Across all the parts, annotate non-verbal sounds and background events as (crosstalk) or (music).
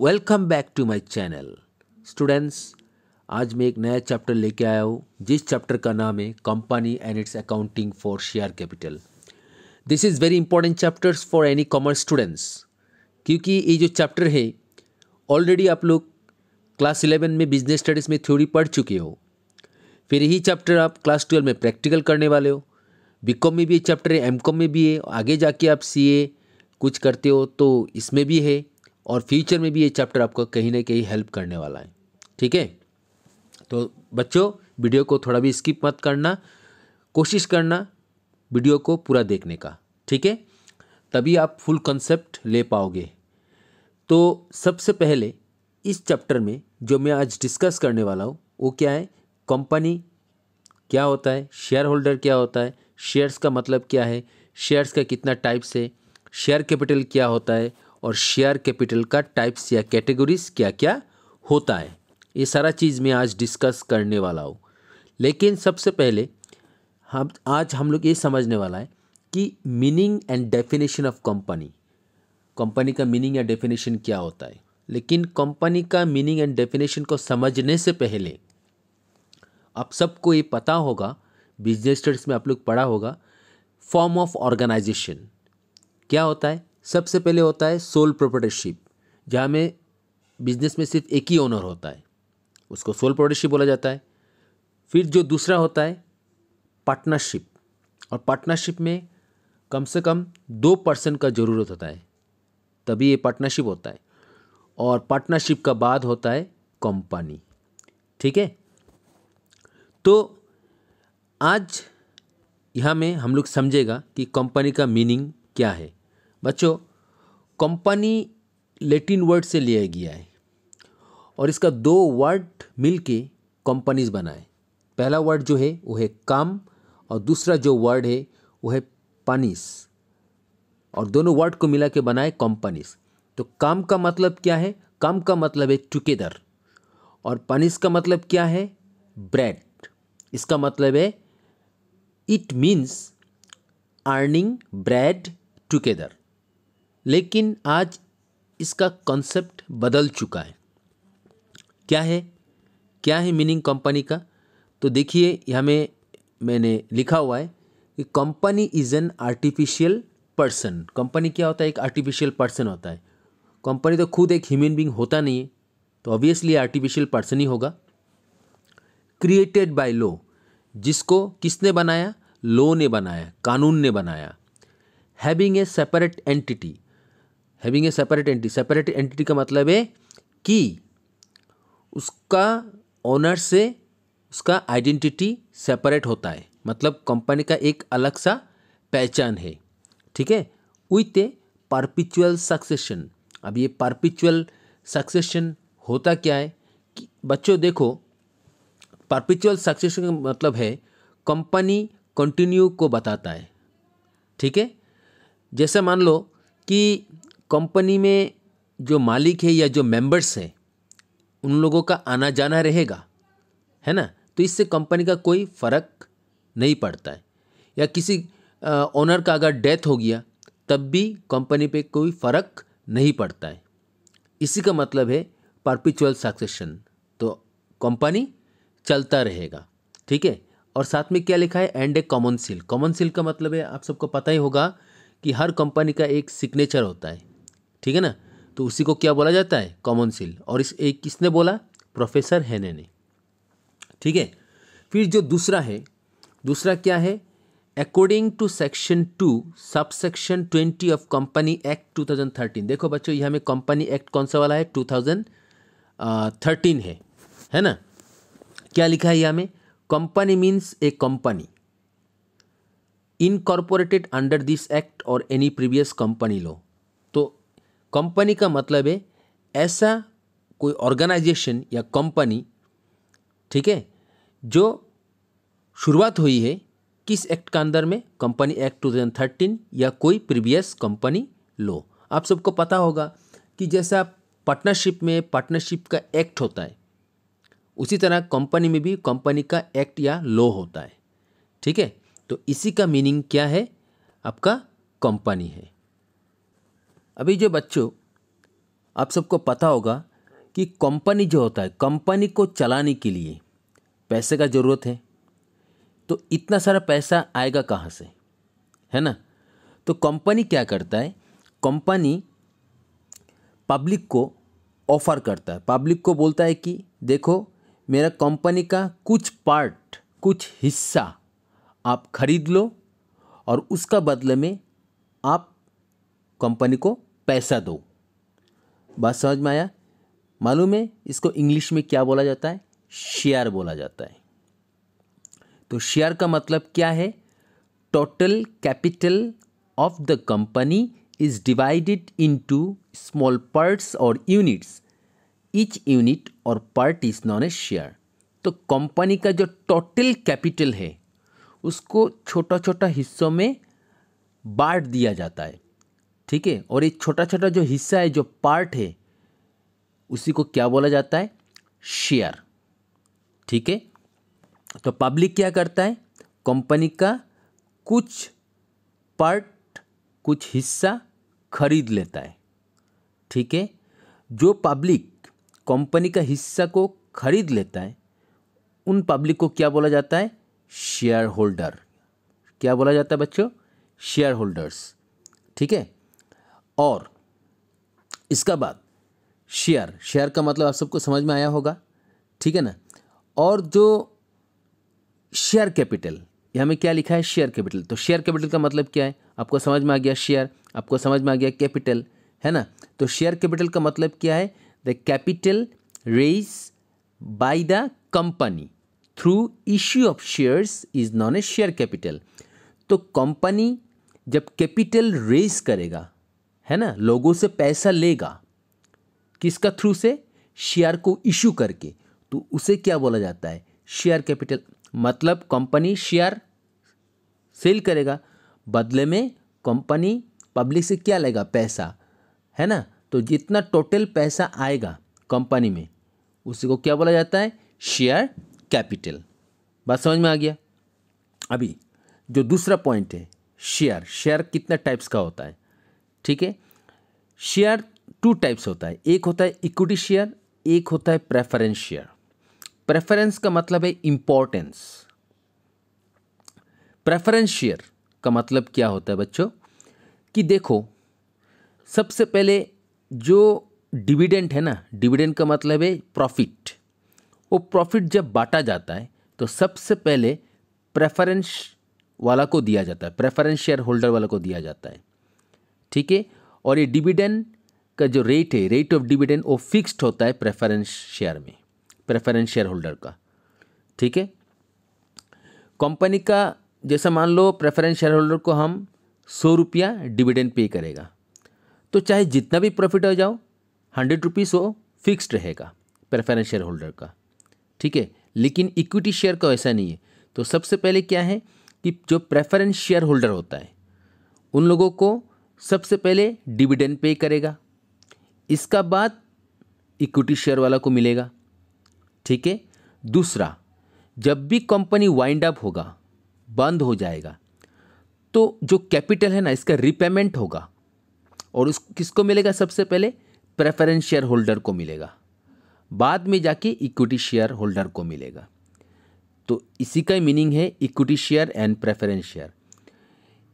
Welcome back to my channel students आज मैं एक नया चैप्टर लेके आया हूँ जिस चैप्टर का नाम है company and its accounting for share capital this is very important chapters for any commerce students क्योंकि ये जो चैप्टर है ऑलरेडी आप लोग क्लास इलेवन में बिजनेस स्टडीज़ में थ्योरी पढ़ चुके हो फिर यही चैप्टर आप क्लास ट्वेल्व में प्रैक्टिकल करने वाले हो बीकॉम में भी ये चैप्टर है एमकॉम में भी है आगे जाके आप सीए कुछ करते हो तो इसमें भी है और फ्यूचर में भी ये चैप्टर आपको कहीं ना कहीं हेल्प करने वाला है ठीक है तो बच्चों वीडियो को थोड़ा भी स्किप मत करना कोशिश करना वीडियो को पूरा देखने का ठीक है तभी आप फुल कंसेप्ट ले पाओगे तो सबसे पहले इस चैप्टर में जो मैं आज डिस्कस करने वाला हूँ वो क्या है कंपनी क्या होता है शेयर होल्डर क्या होता है शेयर्स का मतलब क्या है शेयर्स का कितना टाइप्स है शेयर कैपिटल क्या होता है और शेयर कैपिटल का टाइप्स या कैटेगरीज क्या क्या होता है ये सारा चीज़ मैं आज डिस्कस करने वाला हूँ लेकिन सबसे पहले हम आज हम लोग ये समझने वाला है कि meaning and definition of company company का मीनिंग या डेफिनेशन क्या होता है लेकिन कंपनी का मीनिंग एंड डेफिनेशन को समझने से पहले आप सबको ये पता होगा बिजनेस स्टडीज में आप लोग पढ़ा होगा फॉर्म ऑफ ऑर्गेनाइजेशन क्या होता है सबसे पहले होता है सोल प्रोपर्टरशिप जहाँ में बिजनेस में सिर्फ एक ही ओनर होता है उसको सोल प्रोपर्टरशिप बोला जाता है फिर जो दूसरा होता है पार्टनरशिप और पार्टनरशिप में कम से कम दो पर्सन का ज़रूरत होता है तभी ये पार्टनरशिप होता है और पार्टनरशिप का बाद होता है कंपनी ठीक है तो आज यहाँ में हम लोग समझेगा कि कंपनी का मीनिंग क्या है बच्चों कंपनी लेटिन वर्ड से लिया गया है और इसका दो वर्ड मिलके कंपनीज बनाए पहला वर्ड जो है वो है काम और दूसरा जो वर्ड है वो है पनिस और दोनों वर्ड को मिला के बनाए कंपनीज तो काम का मतलब क्या है काम का मतलब है टुगेदर और पानिस का मतलब क्या है ब्रेड इसका मतलब है it means earning bread together लेकिन आज इसका कॉन्सेप्ट बदल चुका है क्या है क्या है मीनिंग कंपनी का तो देखिए यहाँ में मैंने लिखा हुआ है कि company is an artificial person company क्या होता है एक आर्टिफिशियल पर्सन होता है कंपनी तो खुद एक ह्यूमन बींग होता नहीं है तो ऑब्वियसली आर्टिफिशियल पर्सन ही होगा क्रिएटेड बाय लॉ जिसको किसने बनाया लॉ ने बनाया कानून ने बनाया having a separate entity having a separate entity separate entity का मतलब है कि उसका ओनर से उसका आइडेंटिटी सेपरेट होता है मतलब कंपनी का एक अलग सा पहचान है ठीक है विथ ए परपिचुअल सक्सेशन अब ये परपिचुअल सक्सेशन होता क्या है कि बच्चों देखो परपिचुअल सक्सेशन का मतलब है कंपनी कंटिन्यू को बताता है ठीक है जैसे मान लो कि कंपनी में जो मालिक है या जो मेंबर्स हैं उन लोगों का आना जाना रहेगा है ना तो इससे कंपनी का कोई फ़र्क नहीं पड़ता है या किसी ओनर का अगर डेथ हो गया तब भी कंपनी पे कोई फ़र्क नहीं पड़ता है इसी का मतलब है परपिचुअल सक्सेशन तो कंपनी चलता रहेगा ठीक है और साथ में क्या लिखा है and a common seal common seal का मतलब है आप सबको पता ही होगा कि हर कंपनी का एक सिग्नेचर होता है ठीक है ना तो उसी को क्या बोला जाता है कॉमन सील और इस एक किसने बोला प्रोफेसर हैने ने ठीक है फिर जो दूसरा है दूसरा क्या है according to section two sub section twenty of company act two thousand thirteen देखो बच्चों यहाँ में कंपनी एक्ट कौन सा वाला है टू थाउजेंड थर्टीन है है ना क्या लिखा है यहाँ में company means a company incorporated under this act और any previous company law company का मतलब है ऐसा कोई ऑर्गेनाइजेशन या कंपनी ठीक है जो शुरुआत हुई है किस एक्ट का अंदर में कंपनी एक्ट 2013 या कोई प्रीवियस कंपनी लो आप सबको पता होगा कि जैसा पार्टनरशिप में पार्टनरशिप का एक्ट होता है उसी तरह कंपनी में भी कंपनी का एक्ट या लॉ होता है ठीक है तो इसी का मीनिंग क्या है आपका कंपनी है अभी जो बच्चों आप सबको पता होगा कि कंपनी जो होता है कंपनी को चलाने के लिए पैसे का ज़रूरत है तो इतना सारा पैसा आएगा कहाँ से है ना तो कंपनी क्या करता है कंपनी पब्लिक को ऑफ़र करता है पब्लिक को बोलता है कि देखो मेरा कंपनी का कुछ पार्ट कुछ हिस्सा आप खरीद लो और उसका बदले में आप कंपनी को पैसा दो बात समझ में आया मालूम है इसको इंग्लिश में क्या बोला जाता है शेयर बोला जाता है तो शेयर का मतलब क्या है total capital of the company is divided into small parts और यूनिट्स ईच यूनिट और part is known a share तो कंपनी का जो टोटल कैपिटल है उसको छोटा छोटा हिस्सों में बांट दिया जाता है ठीक है और ये छोटा छोटा जो हिस्सा है जो पार्ट है उसी को क्या बोला जाता है शेयर ठीक है तो पब्लिक क्या करता है कंपनी का कुछ पार्ट कुछ हिस्सा खरीद लेता है ठीक है जो पब्लिक कंपनी का हिस्सा को खरीद लेता है उन पब्लिक को क्या बोला जाता है शेयर होल्डर क्या बोला जाता है बच्चों शेयर होल्डर्स ठीक है और इसका बाद शेयर शेयर का मतलब आप सबको समझ में आया होगा ठीक है ना और जो शेयर कैपिटल यहाँ में क्या लिखा है शेयर कैपिटल तो शेयर कैपिटल का मतलब क्या है आपको समझ में आ गया शेयर आपको समझ में आ गया कैपिटल है ना तो शेयर कैपिटल का मतलब क्या है the capital raise by the company through issue of shares is known a share capital तो कंपनी जब कैपिटल रेज करेगा है ना लोगों से पैसा लेगा किसका थ्रू से शेयर को इशू करके तो उसे क्या बोला जाता है शेयर कैपिटल मतलब कंपनी शेयर सेल करेगा बदले में कंपनी पब्लिक से क्या लेगा पैसा है ना तो जितना टोटल पैसा आएगा कंपनी में उसी को क्या बोला जाता है शेयर कैपिटल बात समझ में आ गया अभी जो दूसरा पॉइंट है शेयर शेयर कितना टाइप्स का होता है ठीक है शेयर टू टाइप्स होता है एक होता है इक्विटी शेयर एक होता है प्रेफरेंस शेयर प्रेफरेंस का मतलब है इंपॉर्टेंस प्रेफरेंस शेयर का मतलब क्या होता है बच्चों कि देखो सबसे पहले जो डिविडेंट है ना डिविडेंट का मतलब है प्रॉफिट वो प्रॉफिट जब बांटा जाता है तो सबसे पहले प्रेफरेंस वाला को दिया जाता है प्रेफरेंस शेयर होल्डर वाला को दिया जाता है ठीक है और ये डिविडेंड का जो रेट है रेट ऑफ डिविडेंड वो फिक्स्ड होता है प्रेफरेंस शेयर में प्रेफरेंस शेयर होल्डर का ठीक है कंपनी का जैसा मान लो प्रेफरेंस शेयर होल्डर को हम सौ रुपया डिविडेंड पे करेगा तो चाहे जितना भी प्रॉफिट हो जाओ हंड्रेड रुपीज़ वो फिक्स्ड रहेगा प्रेफरेंस शेयर होल्डर का ठीक है लेकिन इक्विटी शेयर का ऐसा नहीं है तो सबसे पहले क्या है कि जो प्रेफरेंस शेयर होल्डर होता है उन लोगों को सबसे पहले डिविडेंड पे करेगा इसका बाद इक्विटी शेयर वाला को मिलेगा ठीक है दूसरा जब भी कंपनी वाइंड अप होगा बंद हो जाएगा तो जो कैपिटल है ना इसका रिपेमेंट होगा और उस किसको मिलेगा सबसे पहले प्रेफरेंस शेयर होल्डर को मिलेगा बाद में जाके इक्विटी शेयर होल्डर को मिलेगा तो इसी का मीनिंग है equity share and preference share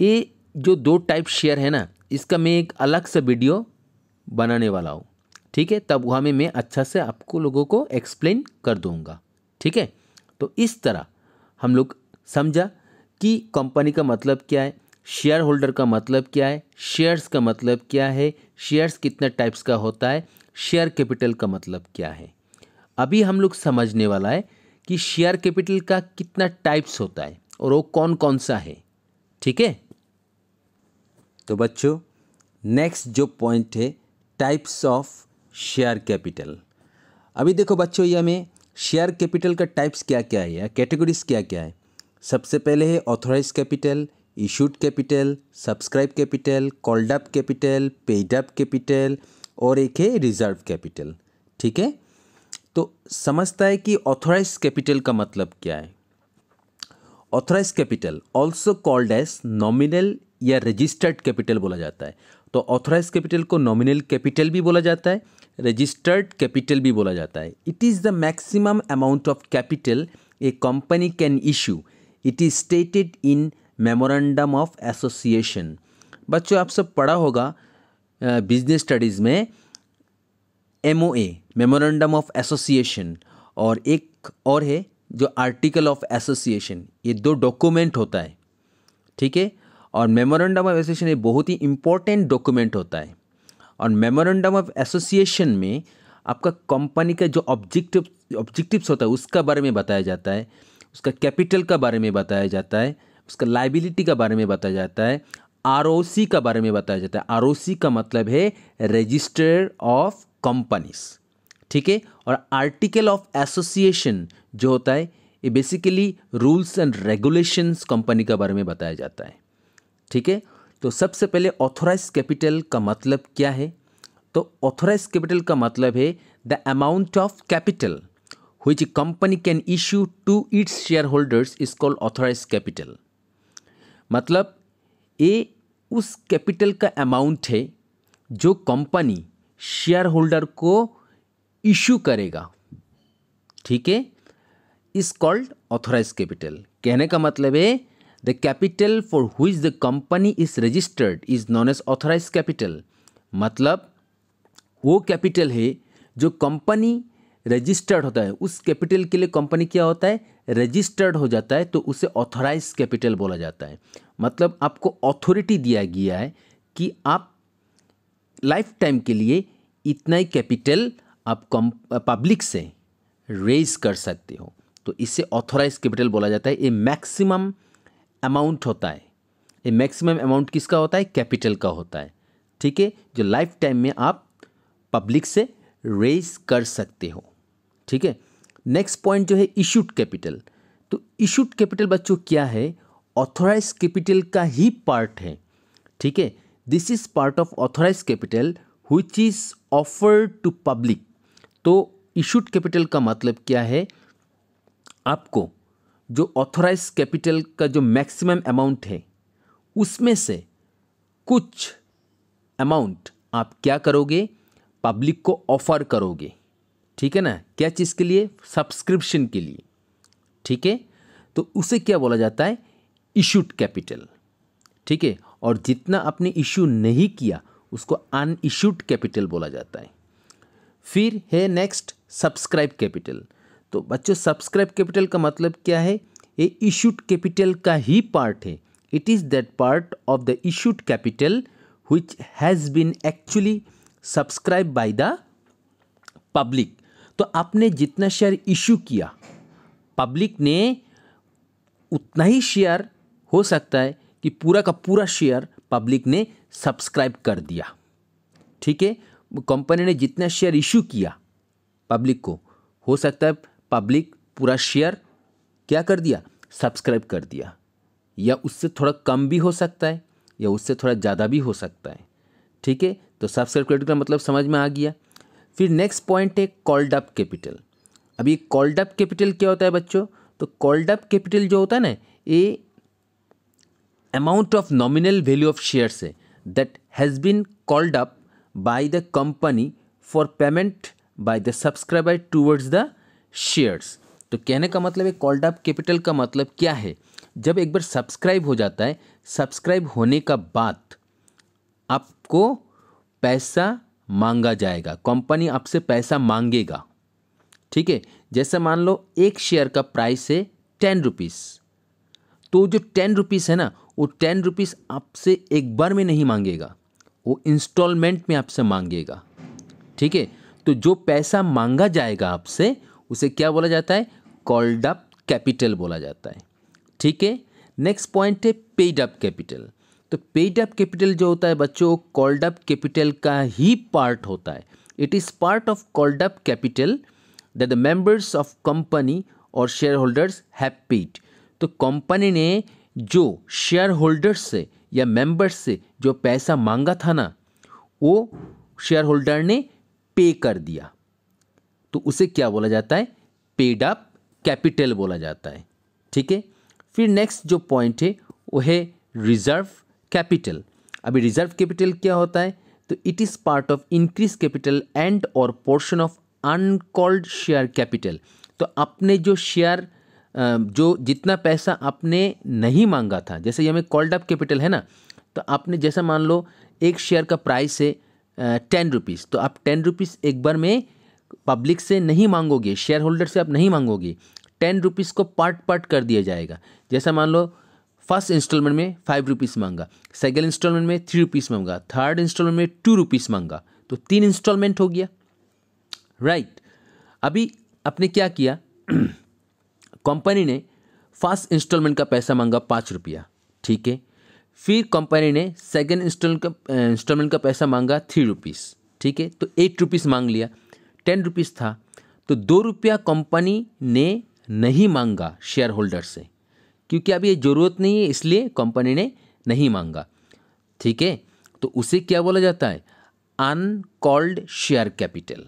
ये जो दो टाइप शेयर है ना इसका मैं एक अलग से वीडियो बनाने वाला हूँ ठीक है तब वहाँ में मैं अच्छा से आपको लोगों को एक्सप्लेन कर दूँगा ठीक है तो इस तरह हम लोग समझा कि कंपनी का मतलब क्या है शेयर होल्डर का मतलब क्या है शेयर्स का मतलब क्या है शेयर्स कितने टाइप्स का होता है शेयर कैपिटल का मतलब क्या है अभी हम लोग समझने वाला है कि शेयर कैपिटल का कितना टाइप्स होता है और वो कौन कौन सा है ठीक है तो बच्चों नेक्स्ट जो पॉइंट है टाइप्स ऑफ शेयर कैपिटल अभी देखो बच्चों ये हमें शेयर कैपिटल का टाइप्स क्या क्या है या कैटेगरीज क्या क्या है सबसे पहले है authorise capital issued capital subscribe capital called up capital paid up capital और एक है रिजर्व कैपिटल ठीक है तो समझता है कि ऑथोराइज कैपिटल का मतलब क्या है authorise capital also called as nominal या रजिस्टर्ड कैपिटल बोला जाता है तो ऑथोराइज कैपिटल को नॉमिनल कैपिटल भी बोला जाता है रजिस्टर्ड कैपिटल भी बोला जाता है it is the maximum amount of capital a company can issue it is stated in memorandum of association बच्चों आप सब पढ़ा होगा बिजनेस स्टडीज़ में M O A memorandum of association और एक और है जो आर्टिकल ऑफ एसोसिएशन ये दो डॉक्यूमेंट होता है ठीक है और मेमोरेंडम ऑफ एसोसिएशन एक बहुत ही इम्पोर्टेंट डॉक्यूमेंट होता है और मेमोरेंडम ऑफ एसोसिएशन में आपका कंपनी का जो ऑब्जेक्टिव ऑब्जेक्टिव्स होता है उसका बारे में बताया जाता है उसका कैपिटल का बारे में बताया जाता है उसका लाइबिलिटी का बारे में बताया जाता है आर का बारे में बताया जाता है आर का मतलब है रजिस्टर ऑफ कंपनीज ठीक है और आर्टिकल ऑफ एसोसिएशन जो होता है ये basically rules and regulations company के बारे में बताया जाता है ठीक है तो सबसे पहले ऑथोराइज कैपिटल का मतलब क्या है तो ऑथोराइज कैपिटल का मतलब है the amount of capital which company can issue to its shareholders is called authorise capital मतलब ये उस कैपिटल का अमाउंट है जो कंपनी शेयर होल्डर को इशू करेगा ठीक है इस कॉल्ड ऑथोराइज कैपिटल कहने का मतलब है the capital for which the company is registered is known as authorise capital मतलब वो कैपिटल है जो कंपनी रजिस्टर्ड होता है उस कैपिटल के लिए कंपनी क्या होता है रजिस्टर्ड हो जाता है तो उसे ऑथोराइज कैपिटल बोला जाता है मतलब आपको ऑथोरिटी दिया गया है कि आप लाइफ टाइम के लिए इतना ही कैपिटल आप कम पब्लिक से रेज कर सकते हो तो इसे ऑथोराइज कैपिटल बोला जाता है ये मैक्सिमम अमाउंट होता है ये मैक्सिमम अमाउंट किसका होता है कैपिटल का होता है ठीक है जो लाइफ टाइम में आप पब्लिक से रेज कर सकते हो ठीक है नेक्स्ट पॉइंट जो है इशूड कैपिटल तो इशूड कैपिटल बच्चों क्या है ऑथोराइज कैपिटल का ही पार्ट है ठीक है this is part of authorise capital which is offer to public तो इशूड कैपिटल का मतलब क्या है आपको जो ऑथोराइज कैपिटल का जो मैक्सिमम अमाउंट है उसमें से कुछ अमाउंट आप क्या करोगे पब्लिक को ऑफर करोगे ठीक है ना क्या चीज़ के लिए सब्सक्रिप्शन के लिए ठीक है तो उसे क्या बोला जाता है इशूड कैपिटल ठीक है और जितना आपने इशू नहीं किया उसको इशूड कैपिटल बोला जाता है फिर है नेक्स्ट सब्सक्राइब कैपिटल तो बच्चों सब्सक्राइब कैपिटल का मतलब क्या है ये इशूड कैपिटल का ही पार्ट है it is that part of the issued capital which has been actually subscribe by the public तो आपने जितना शेयर इशू किया पब्लिक ने उतना ही शेयर हो सकता है कि पूरा का पूरा शेयर पब्लिक ने सब्सक्राइब कर दिया ठीक है कंपनी ने जितना शेयर इशू किया पब्लिक को हो सकता है पब्लिक पूरा शेयर क्या कर दिया सब्सक्राइब कर दिया या उससे थोड़ा कम भी हो सकता है या उससे थोड़ा ज़्यादा भी हो सकता है ठीक है तो सब्सक्राइब क्रेडिट का मतलब समझ में आ गया फिर नेक्स्ट पॉइंट है कॉल्ड अप कैपिटल अब ये कॉल्ड अप कैपिटल क्या होता है बच्चों तो कॉल्ड अप कैपिटल जो होता है ना ये amount of nominal value of shares है that has been called up by the company for payment by the subscriber towards the shares तो कहने का मतलब है कॉल्ड अप कैपिटल का मतलब क्या है जब एक बार सब्सक्राइब हो जाता है सब्सक्राइब होने का बाद आपको पैसा मांगा जाएगा कंपनी आपसे पैसा मांगेगा ठीक है जैसे मान लो एक शेयर का प्राइस है टेन रुपीज़ तो जो टेन रुपीज़ है ना वो टेन रुपीज़ आपसे एक बार में नहीं मांगेगा वो इंस्टॉलमेंट में आपसे मांगेगा ठीक है तो जो पैसा मांगा जाएगा आपसे उसे क्या बोला जाता है कॉल्ड अप कैपिटल बोला जाता है ठीक है नेक्स्ट पॉइंट है पेड अप कैपिटल तो पेड अप कैपिटल जो होता है बच्चों कॉल्ड अप कैपिटल का ही पार्ट होता है it is part of called up capital that the members of company और शेयर होल्डर्स हैव पेड तो कंपनी ने जो शेयर होल्डर्स से या मेंबर्स से जो पैसा मांगा था ना वो शेयर होल्डर ने पे कर दिया तो उसे क्या बोला जाता है पेड अप कैपिटल बोला जाता है ठीक है फिर नेक्स्ट जो पॉइंट है वो है रिजर्व कैपिटल अभी रिजर्व कैपिटल क्या होता है तो it is part of increase capital and और portion of uncalled share capital तो अपने जो शेयर जो जितना पैसा आपने नहीं मांगा था जैसे ये हमें कॉल्ड अप कैपिटल है ना तो आपने जैसा मान लो एक शेयर का प्राइस है टेन रुपीज़ तो आप टेन रुपीज़ एक बार में पब्लिक से नहीं मांगोगे शेयर होल्डर से आप नहीं मांगोगे टेन रुपीज़ को पार्ट पार्ट कर दिया जाएगा जैसा मान लो फर्स्ट इंस्टॉलमेंट में फाइव रुपीज़ मांगा सेकेंड इंस्टॉलमेंट में थ्री रुपीज़ मांगा थर्ड इंस्टॉलमेंट में टू रुपीज़ मांगा तो तीन इंस्टॉलमेंट हो गया राइट right. अभी आपने क्या किया कंपनी (clears throat) ने फर्स्ट इंस्टॉलमेंट का पैसा मांगा पाँच रुपया ठीक है फिर कंपनी ने सेकेंड इंस्टॉलमेंट का इंस्टॉलमेंट का पैसा मांगा थ्री रुपीज़ ठीक है तो एट रुपीज़ मांग लिया टेन रुपीज़ था तो दो रुपया कंपनी ने नहीं मांगा शेयर होल्डर से क्योंकि अब ये ज़रूरत नहीं है इसलिए कंपनी ने नहीं मांगा ठीक है तो उसे क्या बोला जाता है अनकॉल्ड शेयर कैपिटल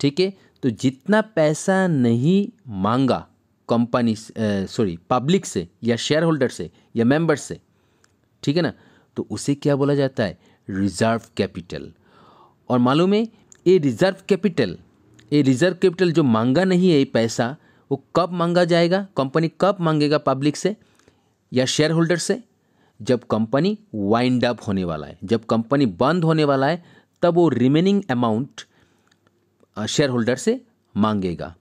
ठीक है तो जितना पैसा नहीं मांगा कंपनी सॉरी पब्लिक से या शेयर होल्डर से या मेंबर से ठीक है ना तो उसे क्या बोला जाता है रिजर्व कैपिटल और मालूम है ये रिज़र्व कैपिटल ये रिज़र्व कैपिटल जो मांगा नहीं है ये पैसा वो कब मांगा जाएगा कंपनी कब मांगेगा पब्लिक से या शेयर होल्डर से जब कंपनी वाइंड अप होने वाला है जब कंपनी बंद होने वाला है तब वो रिमेनिंग अमाउंट शेयर होल्डर से मांगेगा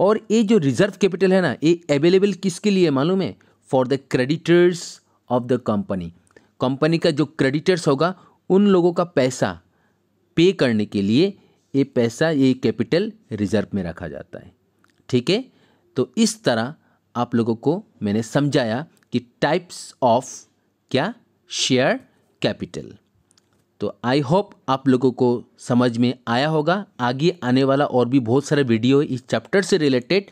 और ये जो रिज़र्व कैपिटल है ना ये अवेलेबल किसके लिए मालूम है for the creditors of the company company का जो क्रेडिटर्स होगा उन लोगों का पैसा पे करने के लिए ये पैसा ये कैपिटल रिजर्व में रखा जाता है ठीक है तो इस तरह आप लोगों को मैंने समझाया कि टाइप्स ऑफ क्या शेयर कैपिटल तो आई होप आप लोगों को समझ में आया होगा आगे आने वाला और भी बहुत सारे वीडियो इस चैप्टर से रिलेटेड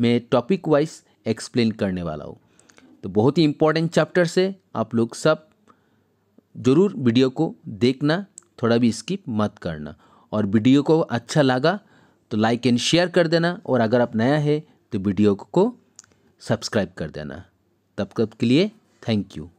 मैं टॉपिक वाइज एक्सप्लेन करने वाला हूँ तो बहुत ही इम्पोर्टेंट चैप्टर से आप लोग सब ज़रूर वीडियो को देखना थोड़ा भी स्किप मत करना और वीडियो को अच्छा लगा तो लाइक एंड शेयर कर देना और अगर आप नया है तो वीडियो को सब्सक्राइब कर देना तब तक के लिए थैंक यू